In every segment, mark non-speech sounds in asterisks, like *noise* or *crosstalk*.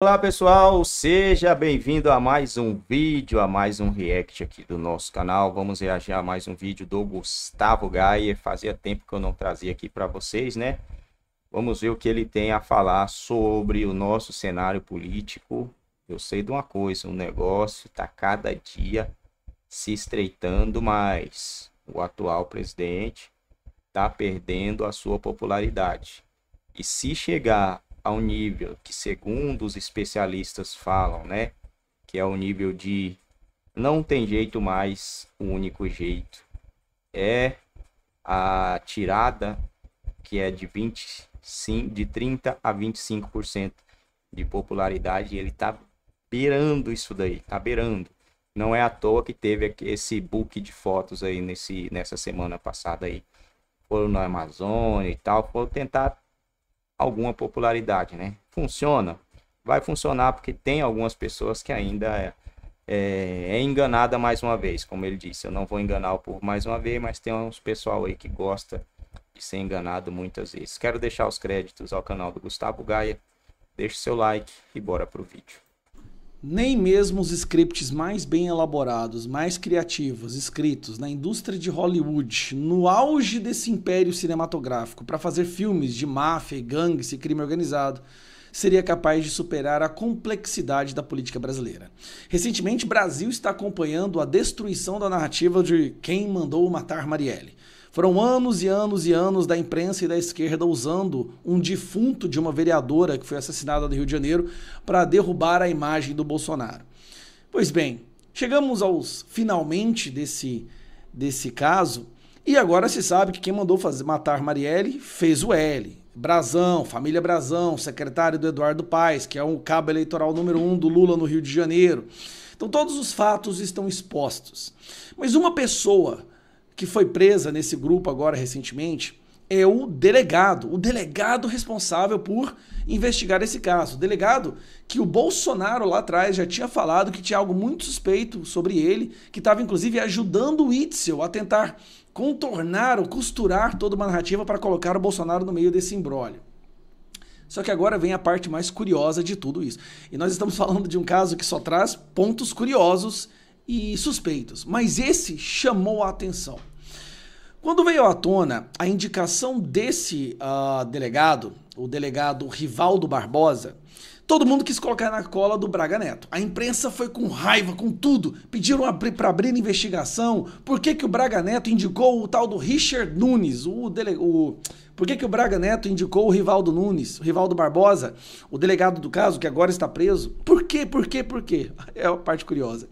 Olá pessoal, seja bem-vindo a mais um vídeo, a mais um react aqui do nosso canal. Vamos reagir a mais um vídeo do Gustavo Gaia. Fazia tempo que eu não trazia aqui para vocês, né? Vamos ver o que ele tem a falar sobre o nosso cenário político. Eu sei de uma coisa, o um negócio está cada dia se estreitando mais. O atual presidente está perdendo a sua popularidade. E se chegar a um nível que, segundo os especialistas falam, né? Que é o nível de não tem jeito mais, o único jeito é a tirada que é de 25, de 30 a 25% de popularidade, ele tá beirando isso daí, tá beirando. Não é à toa que teve esse book de fotos aí nesse, nessa semana passada aí. Foram na Amazônia e tal, foram tentar alguma popularidade, né? Funciona? Vai funcionar porque tem algumas pessoas que ainda é, é, é, enganada mais uma vez, como ele disse. Eu não vou enganar o povo mais uma vez, mas tem uns pessoal aí que gosta de ser enganado muitas vezes. Quero deixar os créditos ao canal do Gustavo Gaia. Deixe seu like e bora pro vídeo. Nem mesmo os scripts mais bem elaborados, mais criativos, escritos na indústria de Hollywood, no auge desse império cinematográfico, para fazer filmes de máfia, gangues e crime organizado, seria capaz de superar a complexidade da política brasileira. Recentemente, Brasil está acompanhando a destruição da narrativa de quem mandou matar Marielle. Foram anos e anos e anos da imprensa e da esquerda usando um defunto de uma vereadora que foi assassinada no Rio de Janeiro para derrubar a imagem do Bolsonaro. Pois bem, chegamos aos finalmente desse, desse caso e agora se sabe que quem mandou fazer, matar Marielle fez o L. Brazão, família Brazão, secretário do Eduardo Paes, que é um cabo eleitoral número um do Lula no Rio de Janeiro. Então todos os fatos estão expostos. Mas uma pessoa que foi presa nesse grupo agora recentemente, é o delegado, o delegado responsável por investigar esse caso. O delegado que o Bolsonaro lá atrás já tinha falado que tinha algo muito suspeito sobre ele, que estava inclusive ajudando o Itzel a tentar contornar ou costurar toda uma narrativa para colocar o Bolsonaro no meio desse imbróglio. Só que agora vem a parte mais curiosa de tudo isso. E nós estamos *laughs* falando de um caso que só traz pontos curiosos e suspeitos, mas esse chamou a atenção. Quando veio à tona a indicação desse uh, delegado, o delegado Rivaldo Barbosa, todo mundo quis colocar na cola do Braga Neto. A imprensa foi com raiva, com tudo, pediram para abrir investigação. Por que, que o Braga Neto indicou o tal do Richard Nunes, o, dele, o por que, que o Braga Neto indicou o Rivaldo Nunes, o Rivaldo Barbosa, o delegado do caso que agora está preso? Por quê? Por quê? Por quê? *laughs* É a parte curiosa.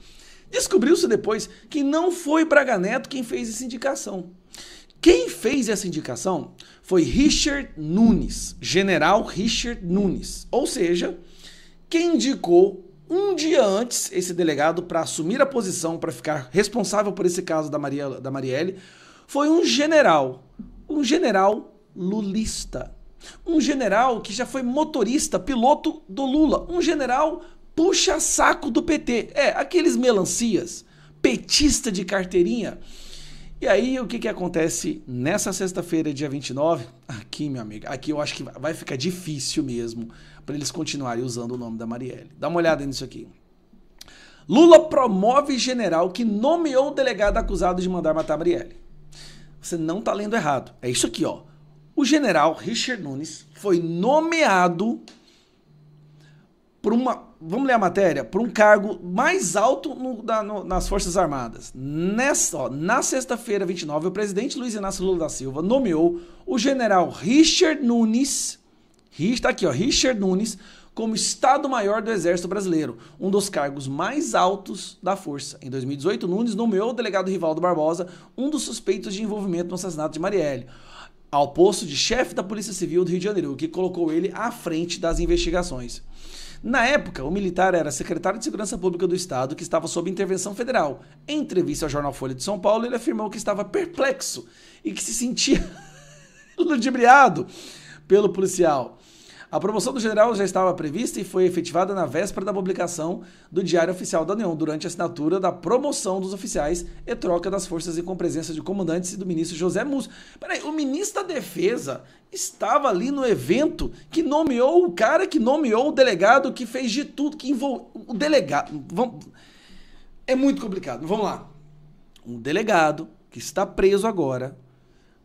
Descobriu-se depois que não foi Braga Neto quem fez essa indicação. Quem fez essa indicação foi Richard Nunes, general Richard Nunes. Ou seja, quem indicou um dia antes esse delegado para assumir a posição, para ficar responsável por esse caso da, Maria, da Marielle, foi um general. Um general lulista. Um general que já foi motorista, piloto do Lula. Um general puxa-saco do PT. É, aqueles melancias, petista de carteirinha. E aí, o que, que acontece nessa sexta-feira, dia 29? Aqui, minha amiga, aqui eu acho que vai ficar difícil mesmo para eles continuarem usando o nome da Marielle. Dá uma olhada nisso aqui. Lula promove general que nomeou o delegado acusado de mandar matar Marielle. Você não tá lendo errado. É isso aqui, ó. O general Richard Nunes foi nomeado por uma. Vamos ler a matéria? Por um cargo mais alto no, da, no, nas Forças Armadas. Nessa, ó, na sexta-feira, 29, o presidente Luiz Inácio Lula da Silva nomeou o general Richard Nunes. Está aqui, ó, Richard Nunes, como Estado-Maior do Exército Brasileiro, um dos cargos mais altos da Força. Em 2018, Nunes nomeou o delegado Rivaldo Barbosa, um dos suspeitos de envolvimento no assassinato de Marielle, ao posto de chefe da Polícia Civil do Rio de Janeiro, o que colocou ele à frente das investigações. Na época, o militar era secretário de Segurança Pública do Estado que estava sob intervenção federal. Em entrevista ao jornal Folha de São Paulo, ele afirmou que estava perplexo e que se sentia *laughs* ludibriado pelo policial. A promoção do general já estava prevista e foi efetivada na véspera da publicação do Diário Oficial da União, durante a assinatura da promoção dos oficiais e troca das forças e com presença de comandantes e do ministro José Mus. Peraí, o ministro da Defesa estava ali no evento que nomeou o cara que nomeou o delegado que fez de tudo, que envolveu. O delegado. Vamos... É muito complicado. Vamos lá. Um delegado que está preso agora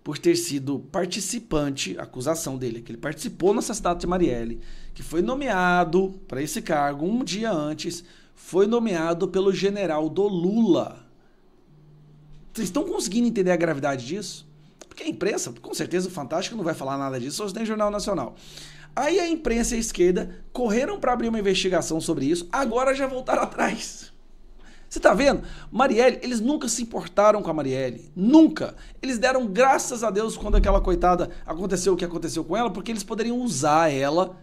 por ter sido participante, acusação dele, é que ele participou no assassinato de Marielle, que foi nomeado para esse cargo um dia antes, foi nomeado pelo general do Lula. Vocês estão conseguindo entender a gravidade disso? Porque a imprensa, com certeza o Fantástico não vai falar nada disso, Só tem Jornal Nacional. Aí a imprensa e a esquerda correram para abrir uma investigação sobre isso, agora já voltaram *laughs* atrás. Você está vendo? Marielle, eles nunca se importaram com a Marielle. Nunca. Eles deram graças a Deus quando aquela coitada aconteceu o que aconteceu com ela, porque eles poderiam usar ela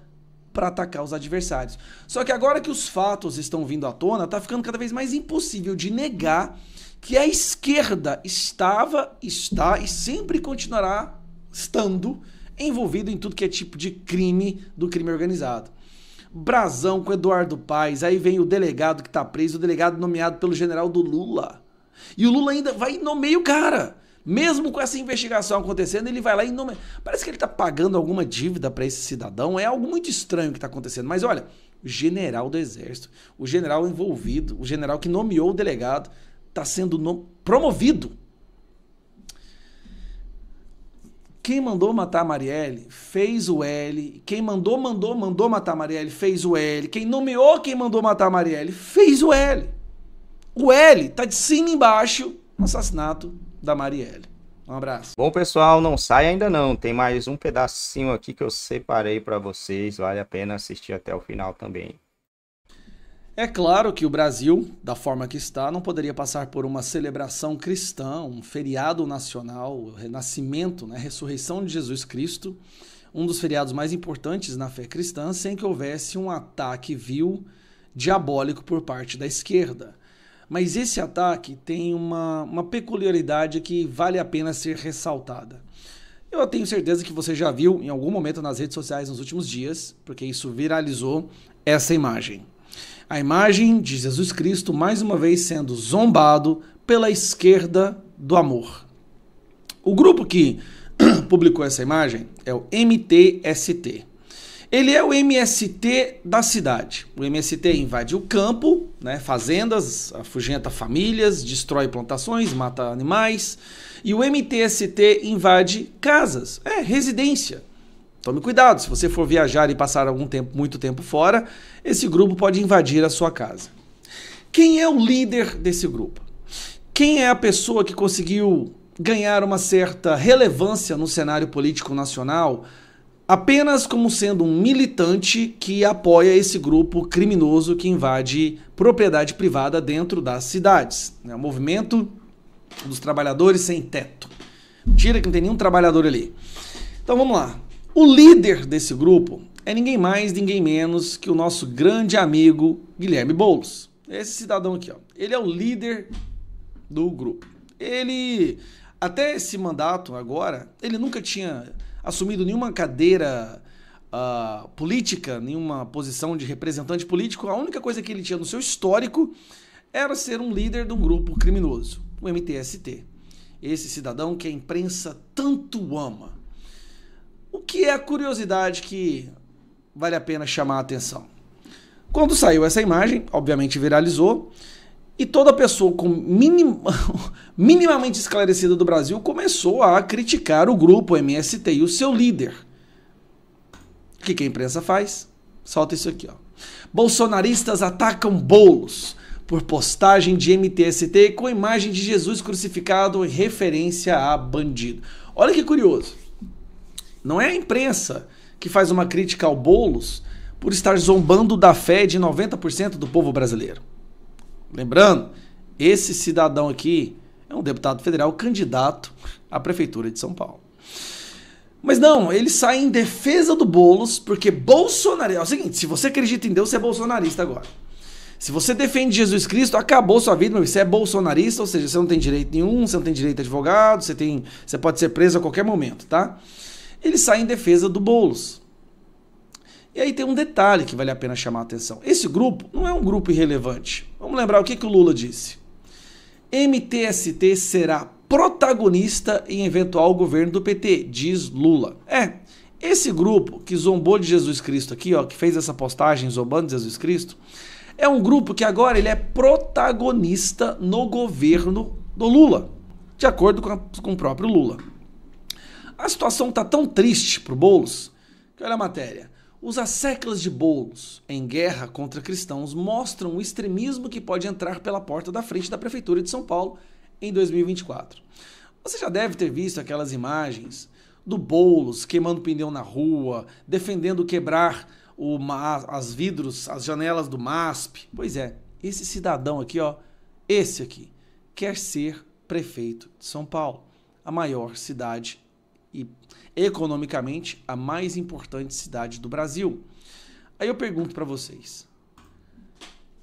para atacar os adversários. Só que agora que os fatos estão vindo à tona, está ficando cada vez mais impossível de negar que a esquerda estava, está e sempre continuará estando envolvida em tudo que é tipo de crime do crime organizado brasão com Eduardo Paes, aí vem o delegado que está preso, o delegado nomeado pelo general do Lula. E o Lula ainda vai e nomeia o cara. Mesmo com essa investigação acontecendo, ele vai lá e nomeia. Parece que ele está pagando alguma dívida para esse cidadão. É algo muito estranho que está acontecendo. Mas olha, o general do Exército, o general envolvido, o general que nomeou o delegado, está sendo promovido Quem mandou matar a Marielle fez o L. Quem mandou, mandou, mandou matar a Marielle fez o L. Quem nomeou quem mandou matar a Marielle fez o L. O L tá de cima embaixo no assassinato da Marielle. Um abraço. Bom, pessoal, não sai ainda não. Tem mais um pedacinho aqui que eu separei para vocês. Vale a pena assistir até o final também. É claro que o Brasil, da forma que está, não poderia passar por uma celebração cristã, um feriado nacional, o renascimento, né, a ressurreição de Jesus Cristo, um dos feriados mais importantes na fé cristã, sem que houvesse um ataque vil, diabólico por parte da esquerda. Mas esse ataque tem uma, uma peculiaridade que vale a pena ser ressaltada. Eu tenho certeza que você já viu em algum momento nas redes sociais nos últimos dias, porque isso viralizou essa imagem. A imagem de Jesus Cristo mais uma vez sendo zombado pela esquerda do amor. O grupo que *clears throat* publicou essa imagem é o MTST. Ele é o MST da cidade. O MST invade o campo, né, fazendas, afugenta famílias, destrói plantações, mata animais. E o MTST invade casas, é, residência. Tome cuidado, se você for viajar e passar algum tempo, muito tempo fora, esse grupo pode invadir a sua casa. Quem é o líder desse grupo? Quem é a pessoa que conseguiu ganhar uma certa relevância no cenário político nacional apenas como sendo um militante que apoia esse grupo criminoso que invade propriedade privada dentro das cidades? É o movimento dos trabalhadores sem teto. Tira que não tem nenhum trabalhador ali. Então vamos lá. O líder desse grupo é ninguém mais, ninguém menos que o nosso grande amigo Guilherme Boulos. Esse cidadão aqui, ó. Ele é o líder do grupo. Ele até esse mandato agora, ele nunca tinha assumido nenhuma cadeira uh, política, nenhuma posição de representante político. A única coisa que ele tinha no seu histórico era ser um líder de um grupo criminoso, o MTST. Esse cidadão que a imprensa tanto ama. O que é a curiosidade que vale a pena chamar a atenção? Quando saiu essa imagem, obviamente viralizou, e toda pessoa com minim... *laughs* minimamente esclarecida do Brasil começou a criticar o grupo MST e o seu líder. O que, a imprensa faz? Solta isso aqui, ó. Bolsonaristas atacam bolos por postagem de MTST com imagem de Jesus crucificado em referência a bandido. Olha que curioso. Não é a imprensa que faz uma crítica ao Boulos por estar zombando da fé de 90% do povo brasileiro. Lembrando, esse cidadão aqui é um deputado federal candidato à prefeitura de São Paulo. Mas não, ele sai em defesa do Boulos, porque Bolsonaro. É o seguinte: se você acredita em Deus, você é bolsonarista agora. Se você defende Jesus Cristo, acabou sua vida, você é bolsonarista, ou seja, você não tem direito nenhum, você não tem direito a advogado, você, tem, você pode ser preso a qualquer momento, tá? ele sai em defesa do Boulos. E aí tem um detalhe que vale a pena chamar a atenção. Esse grupo não é um grupo irrelevante. Vamos lembrar o que, que o Lula disse. MTST será protagonista em eventual governo do PT, diz Lula. É, esse grupo que zombou de Jesus Cristo aqui, ó, que fez essa postagem zombando de Jesus Cristo, é um grupo que agora ele é protagonista no governo do Lula, de acordo com, a, com o próprio Lula. A situação está tão triste para o Boulos que olha a matéria. Os asseclas de Boulos em guerra contra cristãos mostram o extremismo que pode entrar pela porta da frente da Prefeitura de São Paulo em 2024. Você já deve ter visto aquelas imagens do Boulos queimando pneu na rua, defendendo quebrar o, as vidros, as janelas do MASP. Pois é, esse cidadão aqui, ó, esse aqui, quer ser prefeito de São Paulo, a maior cidade e economicamente a mais importante cidade do Brasil. Aí eu pergunto para vocês: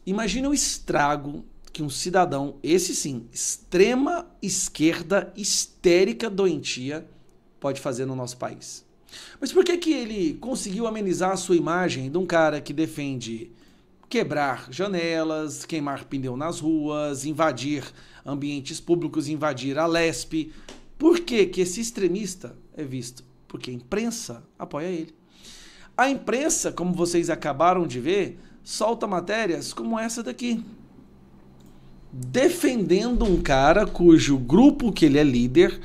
imagina o estrago que um cidadão, esse sim, extrema esquerda histérica doentia, pode fazer no nosso país. Mas por que que ele conseguiu amenizar a sua imagem de um cara que defende quebrar janelas, queimar pneu nas ruas, invadir ambientes públicos, invadir a Lesp, por que, que esse extremista é visto? Porque a imprensa apoia ele. A imprensa, como vocês acabaram de ver, solta matérias como essa daqui. Defendendo um cara cujo grupo que ele é líder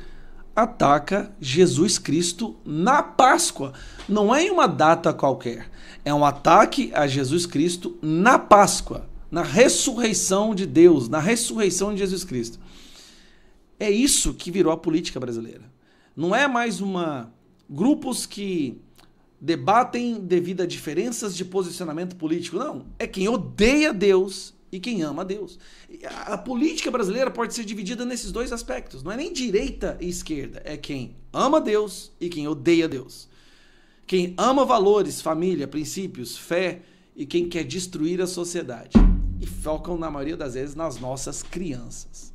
ataca Jesus Cristo na Páscoa. Não é em uma data qualquer. É um ataque a Jesus Cristo na Páscoa, na ressurreição de Deus, na ressurreição de Jesus Cristo. É isso que virou a política brasileira. Não é mais uma grupos que debatem devido a diferenças de posicionamento político, não. É quem odeia Deus e quem ama Deus. A política brasileira pode ser dividida nesses dois aspectos. Não é nem direita e esquerda. É quem ama Deus e quem odeia Deus. Quem ama valores, família, princípios, fé e quem quer destruir a sociedade. E focam, na maioria das vezes, nas nossas crianças.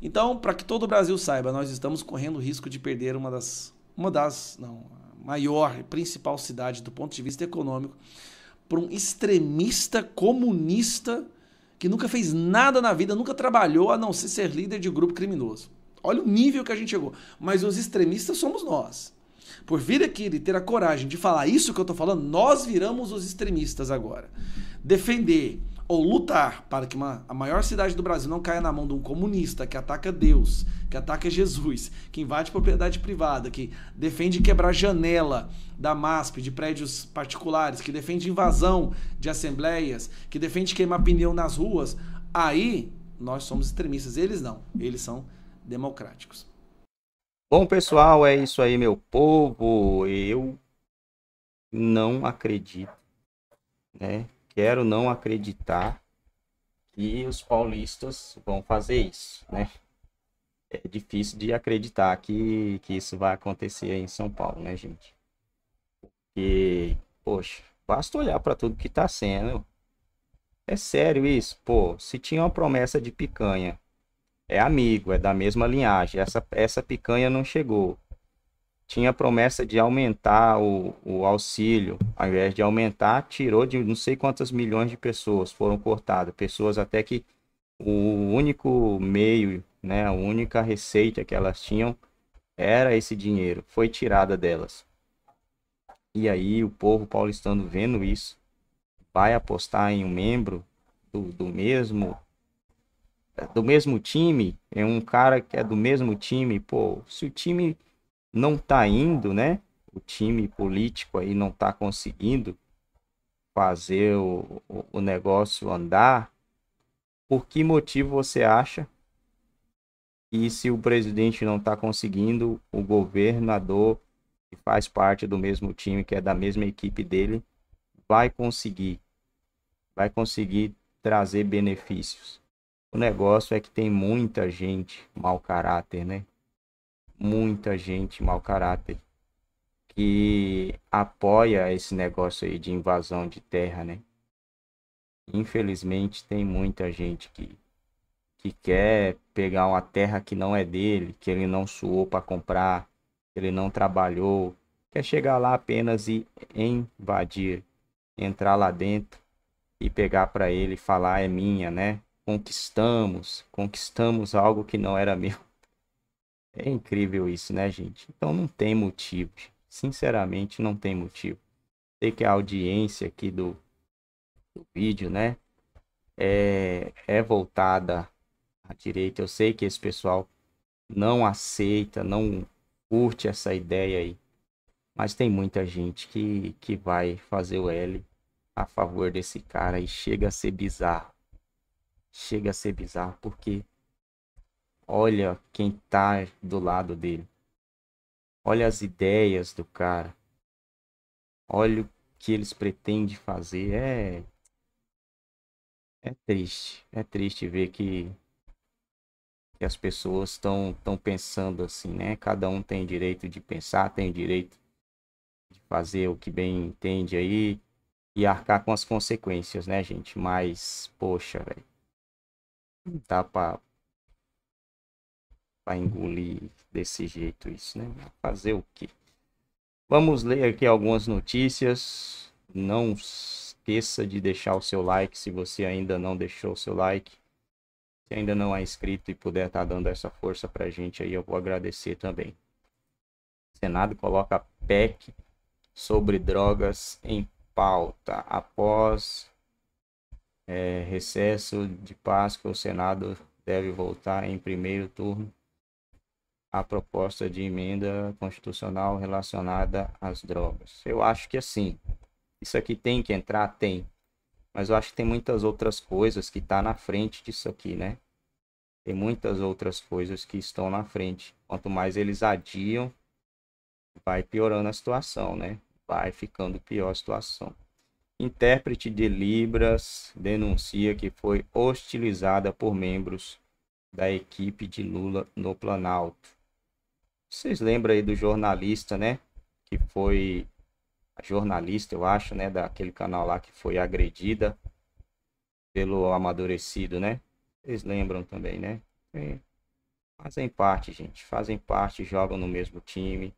Então, para que todo o Brasil saiba, nós estamos correndo o risco de perder uma das, uma das, não, maior e principal cidade do ponto de vista econômico para um extremista comunista que nunca fez nada na vida, nunca trabalhou a não ser ser líder de grupo criminoso. Olha o nível que a gente chegou. Mas os extremistas somos nós. Por vir aqui e ter a coragem de falar isso que eu estou falando, nós viramos os extremistas agora. Defender ou lutar para que uma, a maior cidade do Brasil não caia na mão de um comunista que ataca Deus, que ataca Jesus, que invade propriedade privada, que defende quebrar janela da MASP, de prédios particulares, que defende invasão de assembleias, que defende queimar pneu nas ruas, aí nós somos extremistas. Eles não, eles são democráticos. Bom, pessoal, é isso aí, meu povo. Eu não acredito, né? quero não acreditar que os paulistas vão fazer isso, né? É difícil de acreditar que, que isso vai acontecer em São Paulo, né, gente? Porque, poxa, basta olhar para tudo que está sendo. É sério isso? Pô, se tinha uma promessa de picanha, é amigo, é da mesma linhagem, essa, essa picanha não chegou tinha promessa de aumentar o, o auxílio, ao invés de aumentar, tirou de não sei quantas milhões de pessoas foram cortadas, pessoas até que o único meio, né, a única receita que elas tinham era esse dinheiro, foi tirada delas. E aí o povo paulistano vendo isso, vai apostar em um membro do, do mesmo do mesmo time, é um cara que é do mesmo time, pô, se o time não está indo, né? O time político aí não está conseguindo fazer o, o negócio andar. Por que motivo você acha? E se o presidente não está conseguindo, o governador que faz parte do mesmo time, que é da mesma equipe dele, vai conseguir, vai conseguir trazer benefícios. O negócio é que tem muita gente mau caráter, né? muita gente mau caráter que apoia esse negócio aí de invasão de terra, né? Infelizmente tem muita gente que que quer pegar uma terra que não é dele, que ele não suou para comprar, que ele não trabalhou, quer chegar lá apenas e invadir, entrar lá dentro e pegar para ele e falar é minha, né? Conquistamos, conquistamos algo que não era meu. É incrível isso, né, gente? Então não tem motivo. Sinceramente, não tem motivo. Sei que a audiência aqui do, do vídeo, né, é, é voltada à direita. Eu sei que esse pessoal não aceita, não curte essa ideia aí. Mas tem muita gente que, que vai fazer o L a favor desse cara e chega a ser bizarro. Chega a ser bizarro porque Olha quem tá do lado dele. Olha as ideias do cara. Olha o que eles pretendem fazer. É. É triste. É triste ver que, que as pessoas estão tão pensando assim, né? Cada um tem direito de pensar, tem direito de fazer o que bem entende aí e arcar com as consequências, né, gente? Mas, poxa, velho. Não dá pra, para engolir desse jeito isso, né? Fazer o quê? Vamos ler aqui algumas notícias. Não esqueça de deixar o seu like se você ainda não deixou o seu like. Se ainda não é inscrito e puder estar tá dando essa força para a gente aí, eu vou agradecer também. O Senado coloca PEC sobre drogas em pauta. Após é, recesso de Páscoa, o Senado deve voltar em primeiro turno a proposta de emenda constitucional relacionada às drogas. Eu acho que assim, isso aqui tem que entrar, tem. Mas eu acho que tem muitas outras coisas que tá na frente disso aqui, né? Tem muitas outras coisas que estão na frente. Quanto mais eles adiam, vai piorando a situação, né? Vai ficando pior a situação. Intérprete de Libras denuncia que foi hostilizada por membros da equipe de Lula no Planalto. Vocês lembram aí do jornalista, né? Que foi a jornalista, eu acho, né? Daquele canal lá que foi agredida pelo amadurecido, né? Vocês lembram também, né? É. Fazem parte, gente. Fazem parte, jogam no mesmo time.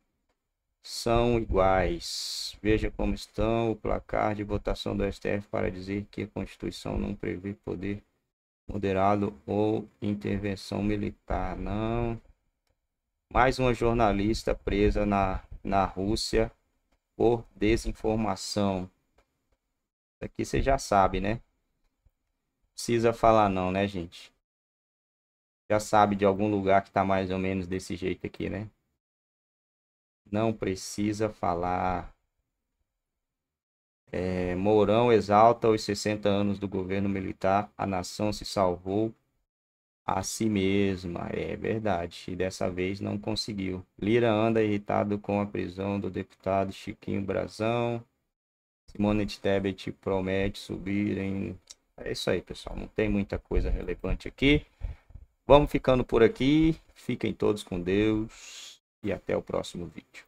São iguais. Veja como estão o placar de votação do STF para dizer que a Constituição não prevê poder moderado ou intervenção militar. Não mais uma jornalista presa na, na Rússia por desinformação. Aqui você já sabe, né? Precisa falar não, né, gente? Já sabe de algum lugar que tá mais ou menos desse jeito aqui, né? Não precisa falar. É, Mourão exalta os 60 anos do governo militar. A nação se salvou a si mesma. É verdade. E dessa vez não conseguiu. Lira anda irritado com a prisão do deputado Chiquinho Brazão. Simone Tebet promete subir em. É isso aí, pessoal. Não tem muita coisa relevante aqui. Vamos ficando por aqui. Fiquem todos com Deus e até o próximo vídeo.